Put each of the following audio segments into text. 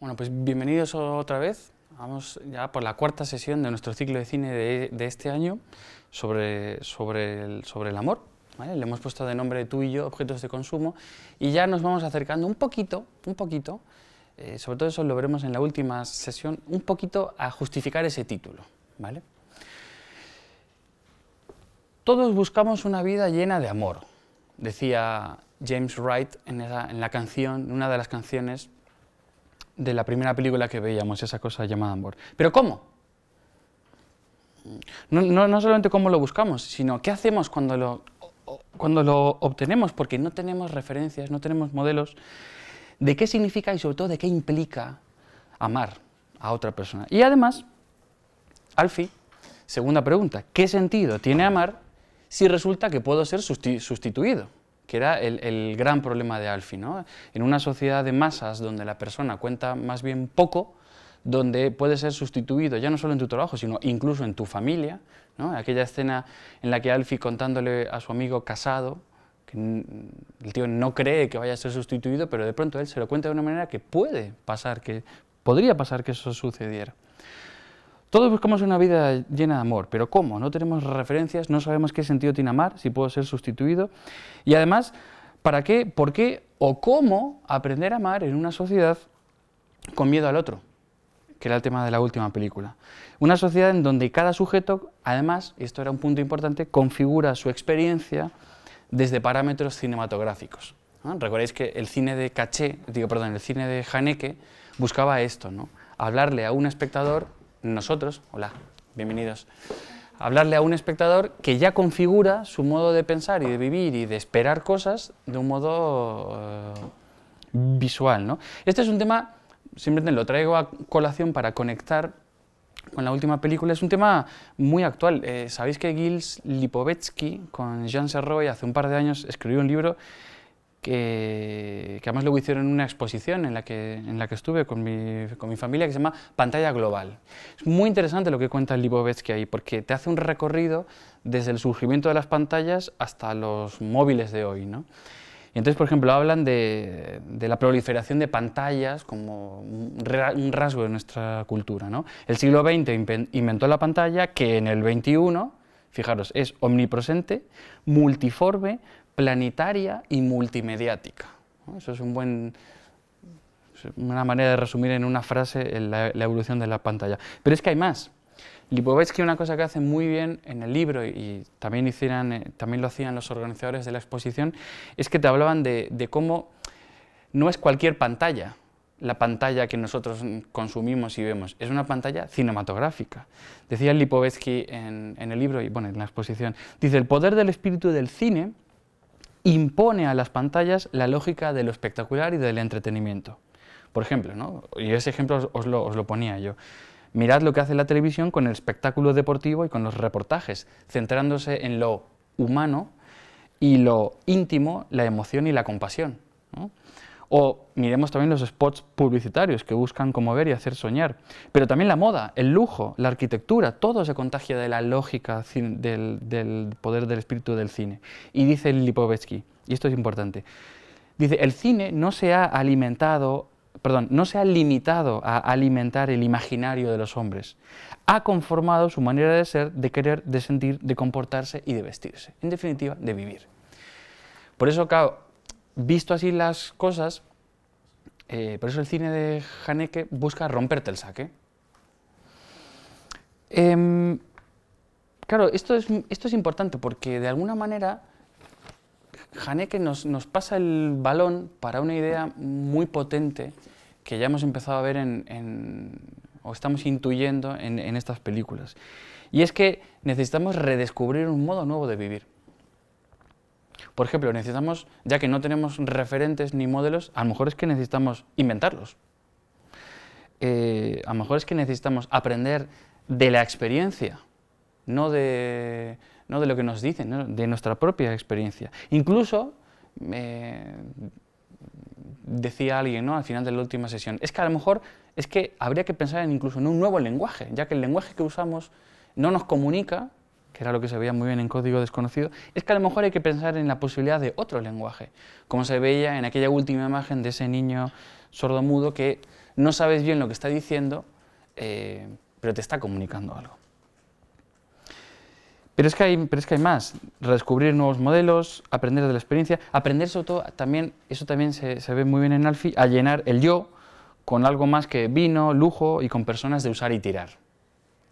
Bueno, pues bienvenidos otra vez. Vamos ya por la cuarta sesión de nuestro ciclo de cine de, este año sobre, sobre, el, sobre el amor. Le hemos puesto de nombre tú y yo, objetos de consumo, y ya nos vamos acercando un poquito, un poquito, eh, sobre todo eso lo veremos en la última sesión, un poquito a justificar ese título. ¿vale? Todos buscamos una vida llena de amor, decía James Wright en, la canción, en una de las canciones de la primera película que veíamos, esa cosa llamada amor. ¿Pero cómo? No, solamente cómo lo buscamos, sino qué hacemos cuando lo, cuando lo obtenemos, porque no tenemos referencias, no tenemos modelos de qué significa y sobre todo de qué implica amar a otra persona. Y además, Alfie, segunda pregunta, ¿qué sentido tiene amar si resulta que puedo ser sustituido? que era el, gran problema de Alfie. ¿no? En una sociedad de masas donde la persona cuenta más bien poco, donde puede ser sustituido ya no solo en tu trabajo, sino incluso en tu familia. Aquella escena en la que Alfie contándole a su amigo casado, el tío no cree que vaya a ser sustituido, pero de pronto él se lo cuenta de una manera que puede pasar, que podría pasar que eso sucediera. Todos buscamos una vida llena de amor, pero ¿cómo? No tenemos referencias, no sabemos qué sentido tiene amar, si puedo ser sustituido. Y además, ¿para qué, por qué o cómo aprender a amar en una sociedad con miedo al otro? que era el tema de la última película. Una sociedad en donde cada sujeto, además, y esto era un punto importante, configura su experiencia desde parámetros cinematográficos. Recordéis Recordáis que el cine de Caché, digo, perdón, el cine de Haneke buscaba esto, ¿no? hablarle a un espectador nosotros, hola, bienvenidos, hablarle a un espectador que ya configura su modo de pensar y de vivir y de esperar cosas de un modo eh, visual. ¿no? Este es un tema, simplemente lo traigo a colación para conectar con la última película, es un tema muy actual. Eh, Sabéis que Gilles Lipovetsky con Jean Serroy hace un par de años escribió un libro que, además luego hicieron una exposición en la que, en la que estuve con mi, familia que se llama Pantalla Global. Es muy interesante lo que cuenta el Libovetsky ahí, porque te hace un recorrido desde el surgimiento de las pantallas hasta los móviles de hoy. ¿no? Y entonces, por ejemplo, hablan de, la proliferación de pantallas como un rasgo de nuestra cultura. ¿no? El siglo XX inventó la pantalla que en el XXI, fijaros, es omnipresente, multiforme, planetaria y multimediática. Eso es un buen, una manera de resumir en una frase la, evolución de la pantalla. Pero es que hay más. Lipovetsky, una cosa que hace muy bien en el libro y, también, hicieran, eh, también lo hacían los organizadores de la exposición, es que te hablaban de, cómo no es cualquier pantalla la pantalla que nosotros consumimos y vemos, es una pantalla cinematográfica. Decía Lipovetsky en, en el libro y bueno, en la exposición, dice, el poder del espíritu del cine impone a las pantallas la lógica de lo espectacular y del entretenimiento. Por ejemplo, y ese ejemplo os, lo, ponía yo, mirad lo que hace la televisión con el espectáculo deportivo y con los reportajes, centrándose en lo humano y lo íntimo, la emoción y la compasión. O miremos también los spots publicitarios que buscan conmover y hacer soñar. Pero también la moda, el lujo, la arquitectura, todo se contagia de la lógica del, poder del espíritu del cine. Y dice Lipovetsky, y esto es importante, dice, el cine no se ha alimentado, perdón, no se ha limitado a alimentar el imaginario de los hombres. Ha conformado su manera de ser, de querer, de sentir, de comportarse y de vestirse. En definitiva, de vivir. Por eso, claro, visto así las cosas, eh, por eso el cine de Haneke busca romperte el saque. Em, claro, esto es, esto es importante porque de alguna manera Haneke nos, nos, pasa el balón para una idea muy potente que ya hemos empezado a ver en, o estamos intuyendo en estas películas. Y es que necesitamos redescubrir un modo nuevo de vivir. Por ejemplo, necesitamos, ya que no tenemos referentes ni modelos, a lo mejor es que necesitamos inventarlos. Eh, a lo mejor es que necesitamos aprender de la experiencia, no de, no de lo que nos dicen, de nuestra propia experiencia. Incluso, decía alguien al final de la última sesión, es que a lo mejor es que habría que pensar incluso en un nuevo lenguaje, ya que el lenguaje que usamos no nos comunica que era lo que se veía muy bien en Código Desconocido, es que a lo mejor hay que pensar en la posibilidad de otro lenguaje, como se veía en aquella última imagen de ese niño sordomudo que no sabes bien lo que está diciendo, eh, pero te está comunicando algo. Pero es, que hay, pero es que hay más, redescubrir nuevos modelos, aprender de la experiencia, aprender sobre todo, también, eso también se, se ve muy bien en Alfi, a llenar el yo con algo más que vino, lujo y con personas de usar y tirar.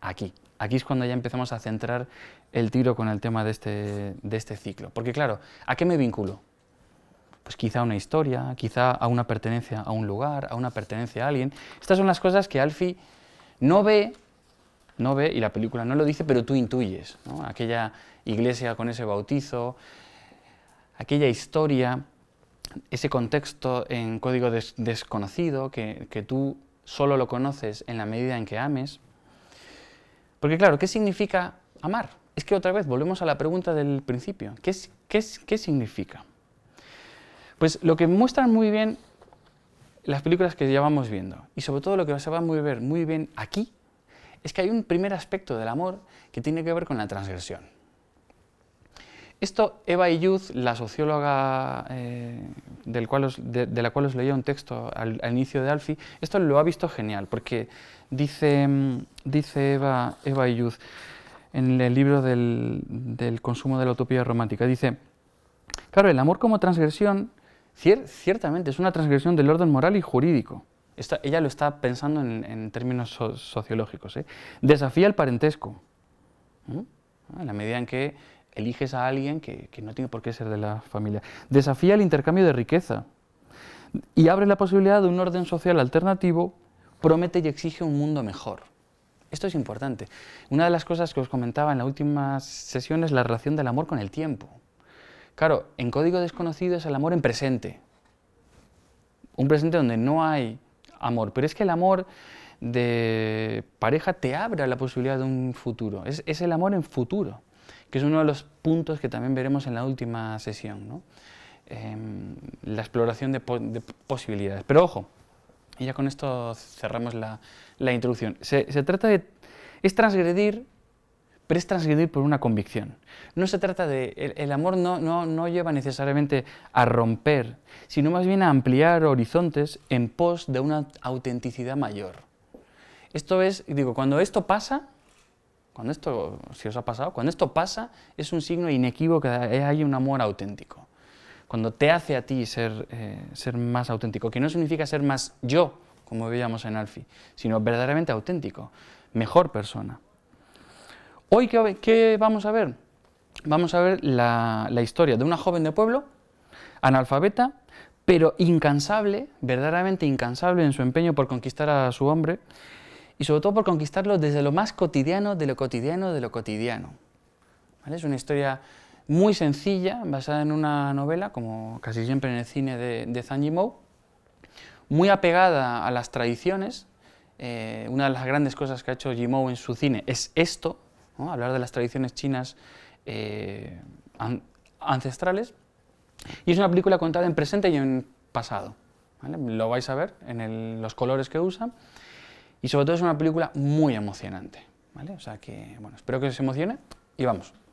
Aquí. Aquí es cuando ya empezamos a centrar el tiro con el tema este, de este, ciclo. Porque claro, ¿a qué me vinculo? Pues quizá a una historia, quizá a una pertenencia a un lugar, a una pertenencia a alguien. Estas son las cosas que Alfie no ve, no ve, y la película no lo dice, pero tú intuyes. Aquella iglesia con ese bautizo, aquella historia, ese contexto en código desconocido que, que tú solo lo conoces en la medida en que ames. Porque claro, ¿qué significa amar? Es que otra vez volvemos a la pregunta del principio. ¿Qué, es, es, significa? Pues lo que muestran muy bien las películas que ya vamos viendo, y sobre todo lo que se va a ver muy bien aquí, es que hay un primer aspecto del amor que tiene que ver con la transgresión. Esto Eva Iyuz, la socióloga eh, del cual de, la cual os leía un texto al, inicio de Alfie, esto lo ha visto genial, porque dice, mm, dice Eva, Eva Iyuz en el libro del, consumo de la utopía romántica, dice, claro, el amor como transgresión, ciertamente es una transgresión del orden moral y jurídico, ella lo está pensando en, términos sociológicos. ¿eh? Desafía el parentesco. ¿Mm? Ah, en la medida en que eliges a alguien que, no tiene por qué ser de la familia. Desafía el intercambio de riqueza y abre la posibilidad de un orden social alternativo, promete y exige un mundo mejor. Esto es importante. Una de las cosas que os comentaba en la última sesión es la relación del amor con el tiempo. Claro, en Código Desconocido es el amor en presente. Un presente donde no hay amor. Pero es que el amor de pareja te abre la posibilidad de un futuro. es el amor en futuro que es uno de los puntos que también veremos en la última sesión, em, la exploración de, posibilidades. Pero ojo, y ya con esto cerramos la, introducción. Se, trata de... es transgredir, pero es transgredir por una convicción. No se trata de... el, amor no, no, no lleva necesariamente a romper, sino más bien a ampliar horizontes en pos de una autenticidad mayor. Esto es, digo, cuando esto pasa, cuando esto, si os ha pasado, cuando esto pasa, es un signo inequívoco de hay un amor auténtico. Cuando te hace a ti ser, eh, ser más auténtico, que no significa ser más yo, como veíamos en Alfie, sino verdaderamente auténtico, mejor persona. Hoy, ¿qué, vamos a ver? Vamos a ver la, la historia de una joven de pueblo, analfabeta, pero incansable, verdaderamente incansable en su empeño por conquistar a su hombre, y sobre todo por conquistarlo desde lo más cotidiano, de lo cotidiano, de lo cotidiano. Es una historia muy sencilla, basada en una novela, como casi siempre en el cine de, Zhang Yimou, muy apegada a las tradiciones. Eh, una de las grandes cosas que ha hecho Yimou en su cine es esto, hablar de las tradiciones chinas eh, ancestrales. Y es una película contada en presente y en pasado. Lo vais a ver en los colores que usa y sobre todo es una película muy emocionante. ¿vale? sea que, bueno, espero que se emocione y vamos.